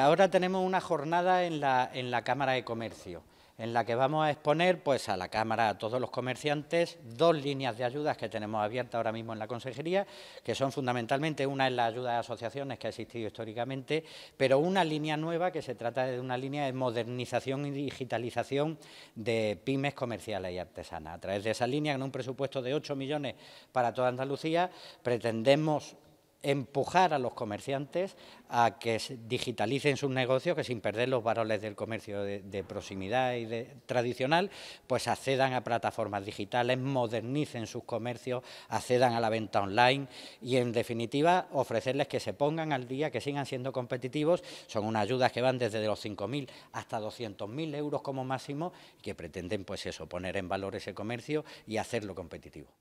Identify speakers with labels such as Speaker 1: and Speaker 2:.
Speaker 1: ahora tenemos una jornada en la, en la Cámara de Comercio, en la que vamos a exponer pues, a la Cámara, a todos los comerciantes, dos líneas de ayudas que tenemos abiertas ahora mismo en la Consejería, que son fundamentalmente, una es la ayuda de asociaciones que ha existido históricamente, pero una línea nueva que se trata de una línea de modernización y digitalización de pymes comerciales y artesanas. A través de esa línea, con un presupuesto de 8 millones para toda Andalucía, pretendemos empujar a los comerciantes a que digitalicen sus negocios, que sin perder los valores del comercio de, proximidad y tradicional, pues accedan a plataformas digitales, modernicen sus comercios, accedan a la venta online y, en definitiva, ofrecerles que se pongan al día, que sigan siendo competitivos. Son unas ayudas que van desde los 5.000 hasta 200.000 euros como máximo y que pretenden, pues eso, poner en valor ese comercio y hacerlo
Speaker 2: competitivo.